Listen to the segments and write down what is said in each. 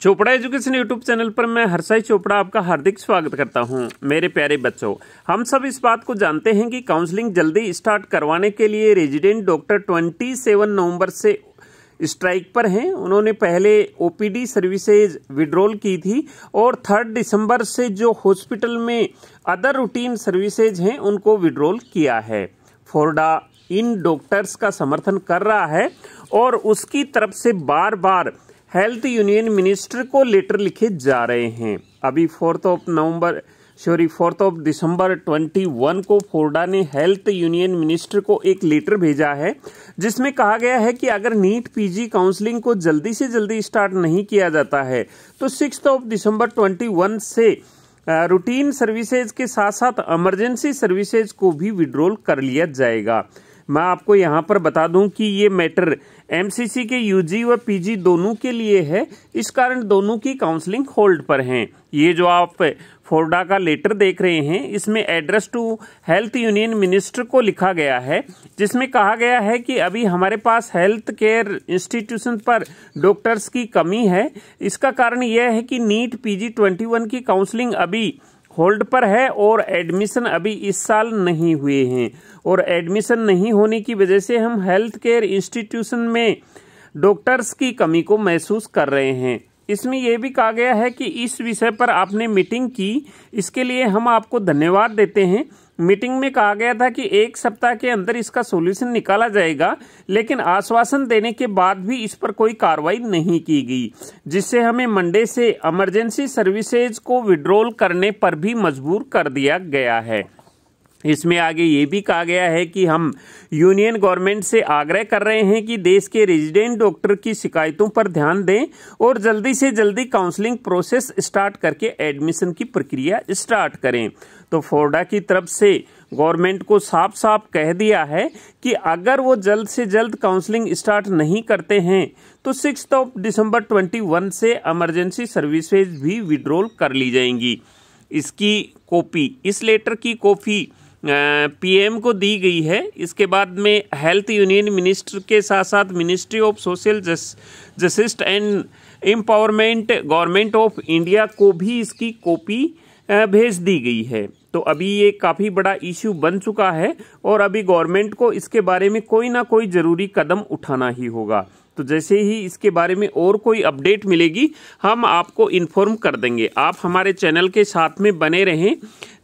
Chopra education YouTube channel पर मैं हर्षाई चोपड़ा आपका हार्दिक स्वागत करता हूं मेरे प्यारे बच्चों हम सब इस बात को जानते हैं कि काउंसलिंग जल्दी स्टार्ट करवाने के लिए रेजिडेंट डॉक्टर 27 नवंबर से स्ट्राइक पर हैं उन्होंने पहले ओपीडी सर्विसेज विड्रॉल की थी और थर्ड दिसंबर से जो हॉस्पिटल में अदर रूटीन सर्विसेज हैं उनको विड्रॉल किया है फोरडा इन डॉक्टर्स का समर्थन कर रहा है और उसकी तरफ से बार बार हेल्थ यूनियन मिनिस्टर को लेटर लिखे जा रहे हैं अभी fourth of November sorry fourth of December 21 को फोर्डा ने हेल्थ यूनियन मिनिस्टर को एक लेटर भेजा है जिसमें कहा गया है कि अगर नीट पीजी काउंसलिंग को जल्दी से जल्दी स्टार्ट नहीं किया जाता है तो सिक्स ऑफ दिसंबर 21 से रूटीन सर्विसेज के साथ साथ इमरजेंसी सर्विसेज को भी विड्रोल कर लिया जाएगा मैं आपको यहाँ पर बता दूं कि ये मैटर एमसीसी के यूजी व पीजी दोनों के लिए है इस कारण दोनों की काउंसलिंग होल्ड पर हैं ये जो आप फोर्डा का लेटर देख रहे हैं इसमें address to health union minister को लिखा गया है जिसमें कहा गया है कि अभी हमारे पास हेल्थ केयर इंस्टीट्यूशन पर डॉक्टर्स की कमी है इसका कारण यह है कि नीट पीजी 21 की काउंसलिंग अभी होल्ड पर है और एडमिशन अभी इस साल नहीं हुए हैं और एडमिशन नहीं होने की वजह से हम हेल्थ केयर इंस्टीट्यूशन में डॉक्टर्स की कमी को महसूस कर रहे हैं इसमें यह भी कहा गया है कि इस विषय पर आपने मीटिंग की इसके लिए हम आपको धन्यवाद देते हैं मीटिंग में कहा गया था कि एक सप्ताह के अंदर इसका सोल्यूशन निकाला जाएगा लेकिन आश्वासन देने के बाद भी इस पर कोई कार्रवाई नहीं की गई जिससे हमें मंडे से इमरजेंसी सर्विसेज को विड्रॉल करने पर भी मजबूर कर दिया गया है इसमें आगे ये भी कहा गया है कि हम यूनियन गवर्नमेंट से आग्रह कर रहे हैं कि देश के रेजिडेंट डॉक्टर की शिकायतों पर ध्यान दें और जल्दी से जल्दी काउंसलिंग प्रोसेस स्टार्ट करके एडमिशन की प्रक्रिया स्टार्ट करें तो फोर्डा की तरफ से गवर्नमेंट को साफ साफ कह दिया है कि अगर वो जल्द से जल्द काउंसलिंग स्टार्ट नहीं करते हैं तो सिक्स ऑफ दिसंबर ट्वेंटी से एमरजेंसी सर्विसेज भी विड्रॉल कर ली जाएंगी इसकी कॉपी इस लेटर की कॉपी पीएम को दी गई है इसके बाद में हेल्थ यूनियन मिनिस्टर के साथ साथ ministry of social justice and empowerment government of India को भी इसकी कॉपी भेज दी गई है तो अभी ये काफ़ी बड़ा इश्यू बन चुका है और अभी गवर्नमेंट को इसके बारे में कोई ना कोई ज़रूरी कदम उठाना ही होगा तो जैसे ही इसके बारे में और कोई अपडेट मिलेगी हम आपको इन्फॉर्म कर देंगे आप हमारे चैनल के साथ में बने रहें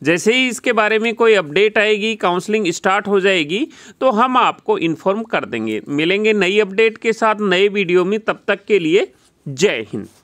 जैसे ही इसके बारे में कोई अपडेट आएगी काउंसलिंग स्टार्ट हो जाएगी तो हम आपको इन्फॉर्म कर देंगे मिलेंगे नई अपडेट के साथ नए वीडियो में तब तक के लिए जय हिंद